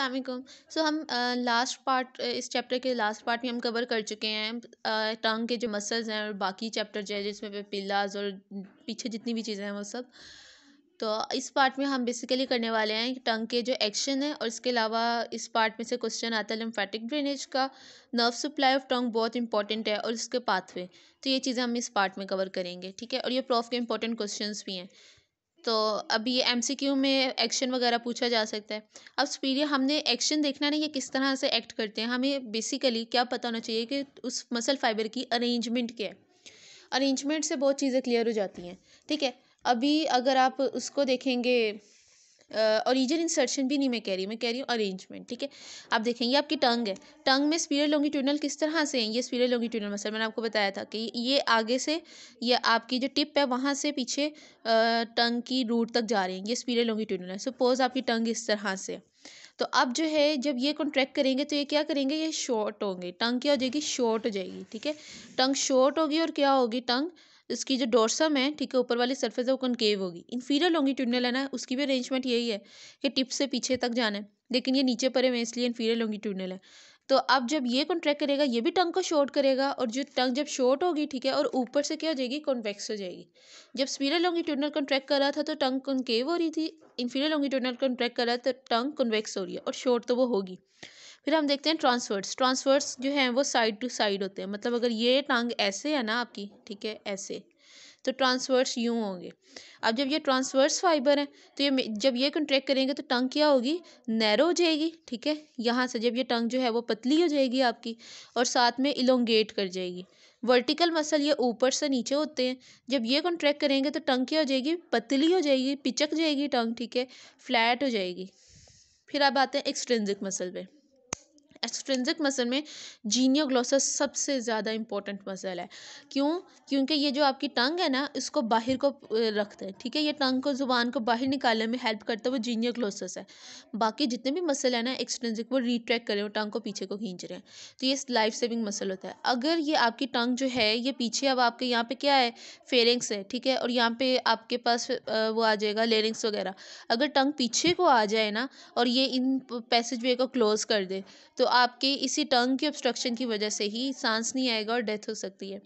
Aslam so हम last part इस chapter के लास्ट पार्ट में हम कवर कर चुके हैं टंग के जो मसल्स हैं और बाकी चैप्टर जो है जिसमें पे पिल्लाज और पीछे जितनी भी चीज़ें हैं वो सब तो इस पार्ट में हम बेसिकली करने वाले हैं टंग के जो एक्शन है और इसके अलावा इस पार्ट में से क्वेश्चन आता है लिम्फेटिक ड्रेनेज का नर्व सप्लाई ऑफ टंग बहुत इंपॉर्टेंट है और इसके पाथवे तो ये चीज़ें हम इस पार्ट में कवर करेंगे ठीक है और ये प्रॉफ के इंपॉर्टेंट क्वेश्चन भी हैं तो अभी एम सी क्यू में एक्शन वगैरह पूछा जा सकता है अब सुपीरियर हमने एक्शन देखना नहीं है किस तरह से एक्ट करते हैं हमें बेसिकली क्या पता होना चाहिए कि उस मसल फाइबर की अरेंजमेंट क्या है अरेंजमेंट से बहुत चीज़ें क्लियर हो जाती हैं ठीक है अभी अगर आप उसको देखेंगे ओरिजिन इंसर्शन भी नहीं मैं कह रही मैं कह रही हूँ अरेंजमेंट ठीक है आप देखें ये आपकी टंग है टंग में स्पीरियर ट्यूनल किस तरह से है ये स्पीरियर लॉन्गिट्यूडनल मसल मैंने आपको बताया था कि ये आगे से ये आपकी जो टिप है वहाँ से पीछे टंग की रूट तक जा रही है ये स्पीरियर ट्यूनल है सपोज आपकी टंग इस तरह से तो अब जो है जब ये कॉन्ट्रैक्ट करेंगे तो ये क्या करेंगे ये शॉर्ट होंगे टंग क्या हो जाएगी शॉर्ट हो जाएगी ठीक है टंग शॉर्ट होगी और क्या होगी टंग इसकी जो डोरसम है ठीक है ऊपर वाली सरफेस है वो कनकेव होगी इन्फीरियर लॉन्गिट्यूडनल है ना उसकी भी अरेंजमेंट यही है कि टिप से पीछे तक जाना है लेकिन ये नीचे परे में इसलिए इन्फीरियर लॉन्गिट्यूडनल है तो अब जब ये कॉन्ट्रैक्ट करेगा ये भी टंग को शॉर्ट करेगा और जो टंग जब शॉर्ट होगी ठीक है और ऊपर से क्या हो जाएगी कॉन्वेक्स हो जाएगी जब स्पीरियर लॉन्गिट्यूडनल कॉन्ट्रैक्ट कर रहा था तो टंग कॉन्केव हो रही थी इन्फीरियर लॉन्गिट्यूडनल कॉन्ट्रैक्ट कर रहा था तो टंग कॉन्वेक्स हो रही है और शॉर्ट तो वो होगी फिर हम देखते हैं ट्रांसवर्स ट्रांसवर्स जो हैं वो साइड टू साइड होते हैं मतलब अगर ये टांग ऐसे है ना आपकी ठीक है ऐसे तो ट्रांसवर्स यूँ होंगे अब जब ये ट्रांसवर्स फाइबर हैं तो ये जब ये कंट्रैक्ट करेंगे तो टंग क्या होगी नैरो हो जाएगी ठीक है यहाँ से जब ये टंग जो है वो पतली हो जाएगी आपकी और साथ में इलोंगेट कर जाएगी वर्टिकल मसल ये ऊपर से नीचे होते हैं जब ये कंट्रैक्ट करेंगे तो टंग क्या हो जाएगी पतली हो जाएगी पिचक जाएगी टंग ठीक है फ्लैट हो जाएगी फिर आप आते हैं एक्सट्रेंजिक मसल पर एक्सट्रेंजिक मसल में जीनियो सबसे ज़्यादा इंपॉर्टेंट मसल है क्यों क्योंकि ये जो आपकी टंग है ना इसको बाहर को रखते हैं ठीक है ये टंग को ज़ुबान को बाहर निकालने में हेल्प करता है वो जीनियो है बाकी जितने भी मसल है ना एक्सट्रेंजिक वो रिट्रैक करें रहे टंग को पीछे को खींच रहे हैं तो ये लाइफ सेविंग मसल होता है अगर ये आपकी टंग जो है ये पीछे अब आपके यहाँ पर क्या है फेरिंग्स है ठीक है और यहाँ पर आपके पास वो आ जाएगा लेरिंग्स वगैरह अगर टंग पीछे को आ जाए ना और ये इन पैसेज वे को क्लोज कर दे तो आपके इसी टंग की ऑब्स्ट्रक्शन की वजह से ही सांस नहीं आएगा और डेथ हो सकती है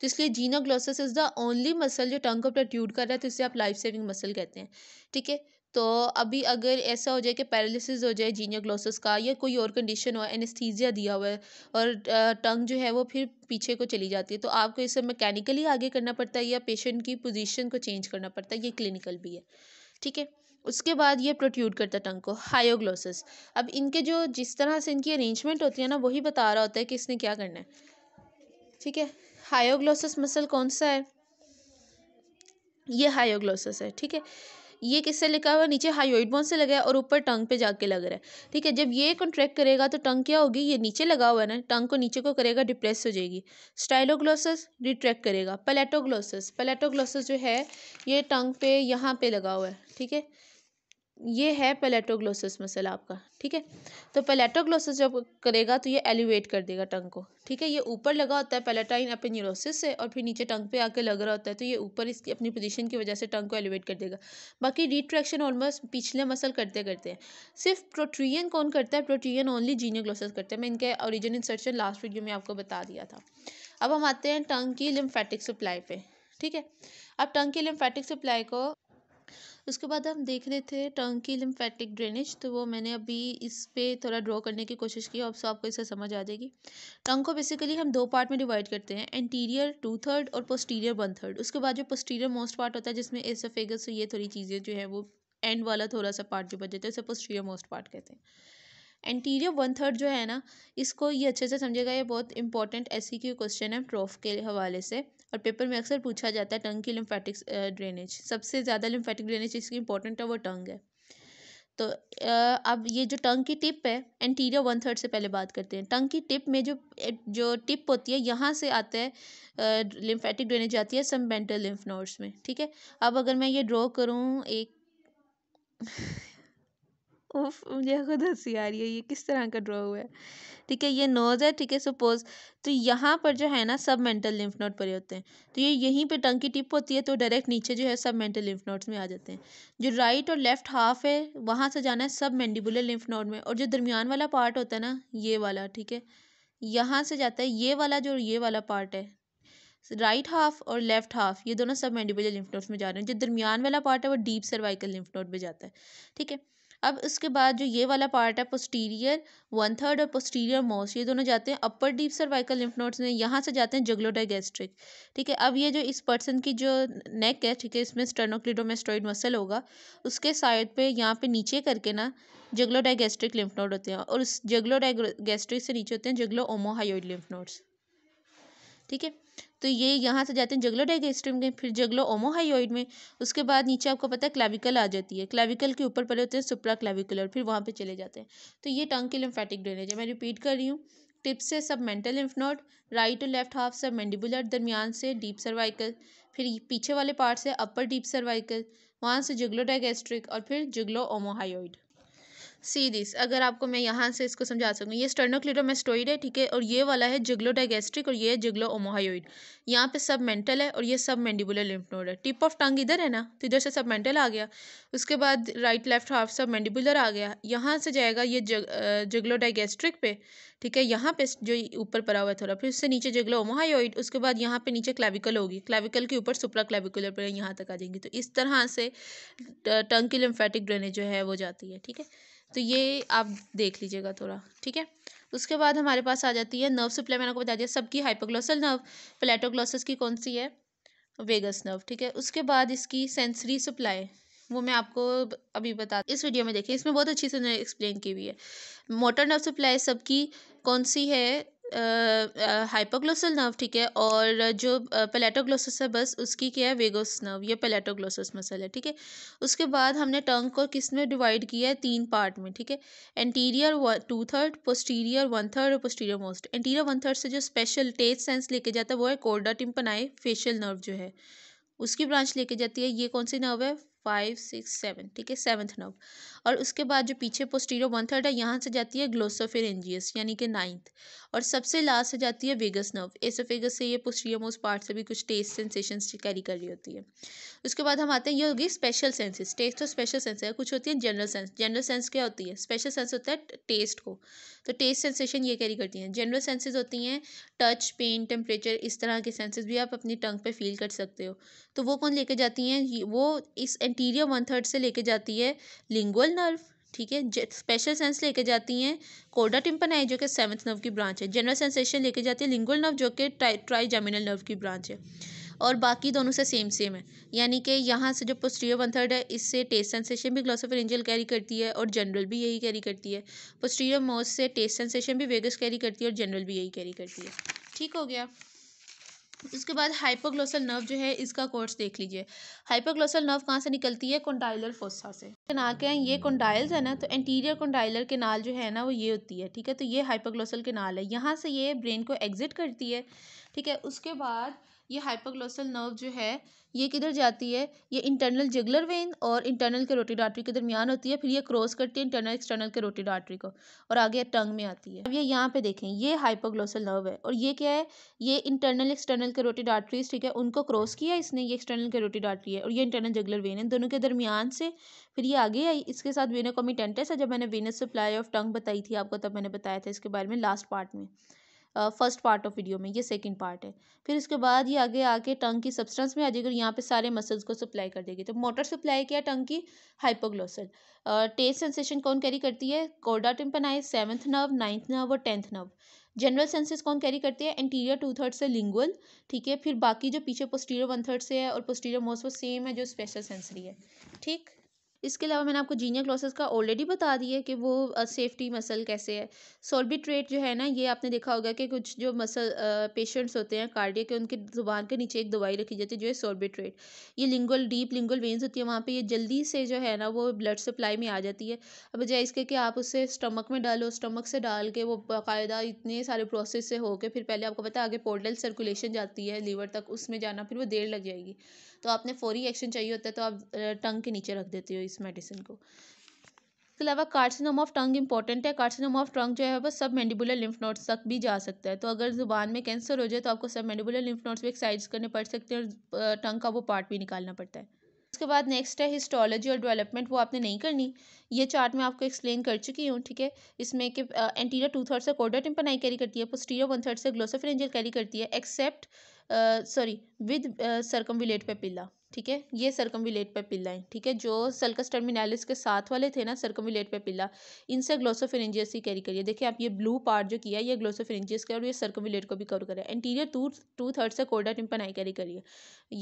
तो इसलिए genioglossus is the only muscle जो टंग को प्रोट्यूड कर रहा है तो इसे आप लाइफ सेविंग मसल कहते हैं ठीक है तो अभी अगर ऐसा हो जाए कि पैरालिसिस हो जाए जीनोग्लोसिस का या कोई और कंडीशन हो एनेस्थीजिया दिया हुआ है और टंग जो है वो फिर पीछे को चली जाती है तो आपको इसे मैकेनिकली आगे करना पड़ता है या पेशेंट की पोजीशन को चेंज करना पड़ता है ये क्लिनिकल भी है ठीक है उसके बाद ये प्रोट्यूड करता टंग को हायोग्लोसिस अब इनके जो जिस तरह से इनकी अरेंजमेंट होती है ना वही बता रहा होता है कि इसने क्या करना है ठीक है हायोग्लोसिस मसल कौन सा है ये हायोग्लोसिस है ठीक है ये किससे लिखा हुआ नीचे हाइड बोन से लगा है और ऊपर टंग पे जाके लग रहा है ठीक है जब ये कॉन्ट्रैक्ट करेगा तो टंग क्या होगी ये नीचे लगा हुआ है ना टंग को नीचे को करेगा डिप्रेस हो जाएगी स्टाइलोग्लोसस रिट्रैक्ट करेगा पलेटोग्लोसस पलेटोग्लोसस जो है ये टंग पे यहाँ पे लगा हुआ है ठीक है ये है पेलेटोग्लोसिस मसल आपका ठीक है तो पेलेटोग्लोसिस जब करेगा तो ये एलिवेट कर देगा टंग को ठीक है ये ऊपर लगा होता है पेलेटाइन अपने न्यूरोसिस से और फिर नीचे टंग पे आके लग रहा होता है तो ये ऊपर इसकी अपनी पोजीशन की वजह से टंग को एलिवेट कर देगा बाकी रिट्रैक्शन ऑलमोस्ट पिछले मसल करते करते हैं सिर्फ प्रोट्रियन कौन करता है प्रोट्रियन ओनली जीनियोग्लोसिस करते हैं मैं इनके ओरिजिन इंसर्शन लास्ट वीडियो में आपको बता दिया था अब हम आते हैं टंग की लिम्फेटिक सप्लाई पर ठीक है अब टंग की लिम्फेटिक सप्लाई को उसके बाद हम देख रहे थे टंकी लिम्फेटिक ड्रेनेज तो वो मैंने अभी इस पर थोड़ा ड्रॉ करने की कोशिश की अब आपको इससे समझ आ जाएगी टंग को बेसिकली हम दो पार्ट में डिवाइड करते हैं एंटीरियर टू थर्ड और पोस्टीरियर वन थर्ड उसके बाद जो पोस्टीरियर मोस्ट पार्ट होता है जिसमें एसोफेगस ये थोड़ी चीज़ें जो है वो एंड वाला थोड़ा सा पार्ट जो बच जाता है उसे पोस्टीरियर मोस्ट पार्ट कहते हैं एंटीरियर वन थर्ड जो है ना इसको ये अच्छे से समझेगा ये बहुत इंपॉर्टेंट ऐसी क्यू क्वेश्चन है प्रोफ के हवाले से और पेपर में अक्सर पूछा जाता है टंग की लिम्फेटिक ड्रेनेज सबसे ज़्यादा लिम्फेटिक ड्रेनेज इसकी इंपॉर्टेंट है वो टंग है तो अब ये जो टंग की टिप है एंटीरियर वन थर्ड से पहले बात करते हैं टंग की टिप में जो जो टिप होती है यहाँ से आता है लिम्फेटिक ड्रेनेज आती है बेंटल लिम्फ नोड्स में ठीक है अब अगर मैं ये ड्रॉ करूँ एक उफ मुझे खुद हंसी आ रही है ये किस तरह का ड्रॉ हुआ है ठीक है ये नोज है ठीक है सपोज तो यहाँ पर जो है ना सब मेंटल लिम्फ नोड पड़े होते हैं तो ये यहीं पे टंग की टिप होती है तो डायरेक्ट नीचे जो है सब मेंटल लिम्फ नोड्स में आ जाते हैं जो राइट और लेफ्ट हाफ है वहाँ से जाना है सब मैंडिबुलर लिम्फ नोड में और जो दरमियान वाला पार्ट होता है ना ये वाला ठीक है यहाँ से जाता है ये वाला जो ये वाला पार्ट है राइट हाफ और लेफ्ट हाफ ये दोनों सब मैंडिबुलर लिम्फ नोड्स में जा रहे हैं जो दरमियान वाला पार्ट है वो डीप सर्वाइकल लिम्फ नोड में जाता है ठीक है अब इसके बाद जो ये वाला पार्ट है पोस्टीरियर वन थर्ड और पोस्टीरियर मोस्ट ये दोनों जाते हैं upper deep cervical lymph nodes में यहाँ से जाते हैं जगलोडा ठीक है अब ये जो इस पर्सन की जो नेक है ठीक है इसमें स्टर्नोक्लिडोमेस्टोइड मसल होगा उसके साइड पर यहाँ पर नीचे करके ना जगलो लिम्फ नोड होते हैं और उस जगलो गैस्ट्रिक से नीचे होते हैं जगलो ओमोहायोइड लिम्फ नोड्स ठीक है तो ये यहाँ से जाते हैं जगलो डाइगेस्ट्रम में फिर जगलो ओमोहाइड में उसके बाद नीचे आपको पता है क्लाविकल आ जाती है क्लाविकल के ऊपर पड़े होते हैं सुप्रा क्लाविकुलर फिर वहाँ पर चले जाते हैं तो ये टंग की लिम्फेटिक ड्रेनेज है मैं रिपीट कर रही हूँ टिप से submental lymph node right और लेफ्ट हाफ सब मैंडिबुलर दरमियान से डीप सर्वाइकल फिर पीछे वाले पार्ट से अपर डीप सर्वाइकल वहाँ से जुगलो डाइगेस्ट्रिक और फिर जुगलो ओमोहाइड सी दिस अगर आपको मैं यहाँ से इसको समझा सकूँ ये स्टर्नोक्लिटोमेस्टोइड है ठीक है और ये वाला है जिग्लो डाइगेस्ट्रिक और ये है जिग्लो ओमोहायोइड यहाँ पे सब मेंटल है और ये सब मैंडिबुलर लिम्फ नोड है टिप ऑफ टंग इधर है ना तो इधर से सब मेंटल आ गया उसके बाद right left half submandibular आ गया यहाँ से जाएगा ये जग, जगलो डाइगेस्ट्रिक पे ठीक है यहाँ पे जो ऊपर पड़ा हुआ है थोड़ा फिर उससे नीचे जगलो ओमोहायोइड उसके बाद यहाँ पे नीचे क्लेविकल होगी क्लेविकल के ऊपर सुपरा क्लेविकुलर पर यहाँ तक आ जाएंगी तो इस तरह से टंग की लिम्फेटिक ड्रेनेज जो है वो जाती है ठीक है तो ये आप देख लीजिएगा थोड़ा ठीक है उसके बाद हमारे पास आ जाती है नर्व सप्लाई मैंने आपको बता दिया सबकी हाइपोग्लोसल नर्व प्लेटोग्लोसिस की कौन सी है वेगस नर्व ठीक है उसके बाद इसकी सेंसरी सप्लाई वो मैं आपको अभी बता इस वीडियो में देखिए इसमें बहुत अच्छी से उन्होंने एक्सप्लेन की हुई है मोटर नर्व सप्लाई सबकी कौन सी है हाइपोग्लोसल नर्व ठीक है और जो पेलेटोग्लोसस है बस उसकी क्या है वेगोस नर्व या पेलेटोग्लोसस मसल है ठीक है उसके बाद हमने टंग को किस में डिवाइड किया है तीन पार्ट में ठीक है anterior two third posterior one third और posterior most anterior one third से जो स्पेशल टेस्ट सेंस लेके जाता है वो है कोर्डा टिम्पनाई फेशियल नर्व जो है उसकी ब्रांच लेके जाती है ये कौन सी नर्व है फाइव सिक्स सेवन ठीक है सेवन्थ नर्व और उसके बाद जो पीछे पोस्टीरियर वन थर्ड है यहाँ से जाती है ग्लोसोफेरेंजियस यानी कि नाइन्थ और सबसे लास्ट से जाती है वेगस नर्व एसोफेगस से ये पोस्टीरियर मोस्ट पार्ट से भी कुछ टेस्ट सेंसेशन कैरी कर रही होती है उसके बाद हम आते हैं ये होगी स्पेशल सेंसेस टेस्ट और स्पेशल सेंस है कुछ होती है जनरल सेंस जनरल सेंस क्या होती है स्पेशल सेंस होता है टेस्ट को तो टेस्ट सेंसेशन ये कैरी करती हैं जनरल सेंसेस होती हैं टच पेन टेम्परेचर इस तरह के सेंसेस भी आप अपनी टंग पे फील कर सकते हो तो वो कौन लेके जाती हैं वो इस एंटीरियर वन थर्ड से लेके जाती है लिंगुअल नर्व ठीक है स्पेशल सेंस लेके जाती हैं कोडा टिम्पनाई जो कि सेवन्थ नर्व की ब्रांच है जनरल सेंसेशन लेके जाती है लिंगुअल नर्व जो कि ट्राई ट्राईजामिनल नर्व की ब्रांच है और बाकी दोनों से सेम सेम है यानी कि यहाँ से जो पोस्टीरियर वन थर्ड है इससे टेस्ट सेंसेशन भी एंजल कैरी करती है और जनरल भी यही कैरी करती है पोस्टीरियर मोस से टेस्ट सेंसेशन भी वेगस कैरी करती है और जनरल भी यही कैरी करती है ठीक हो गया उसके बाद हाइपोग्लोसल नर्व जो है इसका कोर्स देख लीजिए हाइपोग्लोसल नर्व कहाँ से निकलती है कोंडाइलर फोस्सा से तो नाक हैं ये कोंडाइल्स है ना तो एंटीरियर कोंडाइलर के नाल जो है ना वो ये होती है ठीक है तो ये हाइपोग्लोसल के नाल है यहाँ से ये ब्रेन को एग्जिट करती है ठीक है उसके बाद ये हाइपोग्लोसल नर्व जो है ये किधर जाती है ये इंटरनल जिगलर वेन और इंटरनल के रोटेड आर्टरी के दरमियान होती है फिर ये क्रॉस करती है internal external carotid artery को और आगे टंग में आती है अब ये यहाँ पे देखें ये हाइपोग्लोसल नर्व है और ये क्या है ये internal external carotid arteries ठीक है उनको क्रॉस किया इसने ये एक्सटर्नल के रोटेड आर्टरी है और ये इंटरनल जगलर वेन है दोनों के दरमियान से फिर ये आगे आई इसके साथ वेनो कॉमिटेंटस है जब मैंने वेनस सप्लाई ऑफ टंग बताई थी आपको तब मैंने बताया था इसके बारे में लास्ट पार्ट में फर्स्ट पार्ट ऑफ वीडियो में ये सेकंड पार्ट है फिर इसके बाद ये आगे आके टंग की सब्सटेंस में आ जाएगी और यहाँ पे सारे मसल्स को सप्लाई कर देगी तो मोटर सप्लाई किया टंग की हाइपोग्लोसल टेस्ट सेंसेशन कौन कैरी करती है कोडा tympani seventh nerve ninth nerve और टेंथ नर्व जनरल सेंसेस कौन कैरी करती है इंटीरियर टू थर्ड से लिंगुअल ठीक है फिर बाकी जो पीछे पोस्टीरियर वन थर्ड से है और पोस्टीरियर मोस्ट वो सेम है जो स्पेशल सेंसरी है ठीक इसके अलावा मैंने आपको जीनिया क्लॉसेस का ऑलरेडी बता दिया है कि वो सेफ्टी मसल कैसे है सोलबिट्रेट जो है ना ये आपने देखा होगा कि कुछ जो मसल पेशेंट्स होते हैं कार्डिय के उनके जुबान के नीचे एक दवाई रखी जाती है जो है सोलबिट्रेट ये लिंगल डीप लिंगल वेंस होती है वहाँ पर ये जल्दी से जो है ना वो ब्लड सप्लाई में आ जाती है अब बजाय इसके कि आप उससे स्टमक में डालो स्टमक से डाल के वो बाकायदा इतने सारे प्रोसेस से होकर फिर पहले आपको पता है आगे पोर्टल सर्कुलेशन जाती है लीवर तक उसमें जाना फिर वो देर लग जाएगी तो आपने फौरी एक्शन चाहिए होता है तो आप टंग के नीचे रख देते हो इस मेडिसिन को इसके अलावा कार्सिनोम ऑफ टंग इंपॉर्टेंट है कार्सिनोम ऑफ टंग जो है वो सब मैंडिबुलर लिम्फ नोड्स तक भी जा सकता है तो अगर जुबान में कैंसर हो जाए तो आपको सब मैंडिबुलर लिम्फ नोड्स भी एक्साइज करने पड़ सकते हैं और टंग का वो पार्ट भी निकालना पड़ता है उसके बाद नेक्स्ट है हिस्टोलॉजी और डेवलपमेंट वो आपने नहीं करनी ये चार्ट मैं आपको एक्सप्लेन कर चुकी हूँ ठीक है इसमें कि एंटीरियर टू थर्ड से कोडर टिम्पनाई कैरी करती है पोस्टीरियर वन थर्ड से ग्लोसोफरेंजियल कैरी करती है except sorry with circumvallate papilla ठीक है ये विलेट पेपिला है ठीक है जो सल्कस टर्मिनालिस के साथ वाले थे ना सरकमविलेट पेपिला इनसे ग्लोसोफेरेंजियस ही कैरी करिए देखिए आप ये ब्लू पार्ट जो किया ये ग्लोसोफेरेंजियस का और ये विलेट को भी कवर करें इंटीरियर टू टू थर्ड से कोडा टिम्पनाई कैरी करिए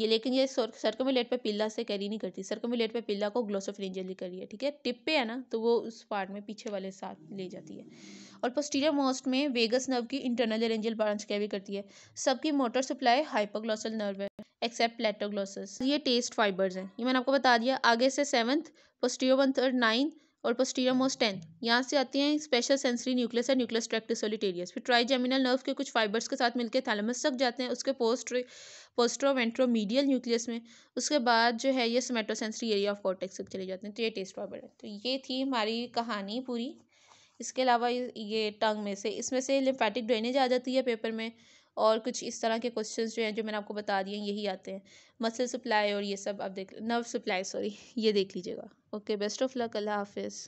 ये लेकिन ये सरकमविलेट पेपिला से कैरी नहीं करती सरकमविलेट पेपिला को ग्लोसोफिरेंजियली करिए ठीक है टिप पे है ना तो वो उस पार्ट में पीछे वाले साथ ले जाती है और पोस्टीरियर मोस्ट में वेगस नर्व की इंटरनल एरेंजल ब्रांच कैरी करती है सबकी मोटर सप्लाई हाइपोग्लॉसल नर्व है एक्सेप्ट प्लेटोग्लॉसस ये टेस्ट फाइबर्स हैं ये मैंने आपको बता दिया आगे से seventh posterior one third ninth और पोस्टीरियर मोस्ट टेंथ यहाँ से आती हैं स्पेशल सेंसरी न्यूक्लियस है न्यूक्लियस ट्रैक्टिस सोलिटेरियस फिर ट्राइजेमिनल नर्व के कुछ फाइबर्स के साथ मिलकर थैलमस तक जाते हैं उसके पोस्ट पोस्ट्रोवेंट्रोमीडियल न्यूक्लियस में उसके बाद जो है ये सोमेटोसेंसरी एरिया ऑफ कॉर्टेक्स तक चले जाते हैं तो ये टेस्ट फाइबर है तो ये थी हमारी कहानी पूरी इसके अलावा ये टंग में से इसमें से लिम्फेटिक ड्रेनेज आ जाती है पेपर में और कुछ इस तरह के क्वेश्चंस जो हैं जो मैंने आपको बता दिए हैं यही आते हैं मसल सप्लाई और ये सब आप देख नर्व सप्लाई सॉरी ये देख लीजिएगा ओके बेस्ट ऑफ लक अल्लाह हाफिज़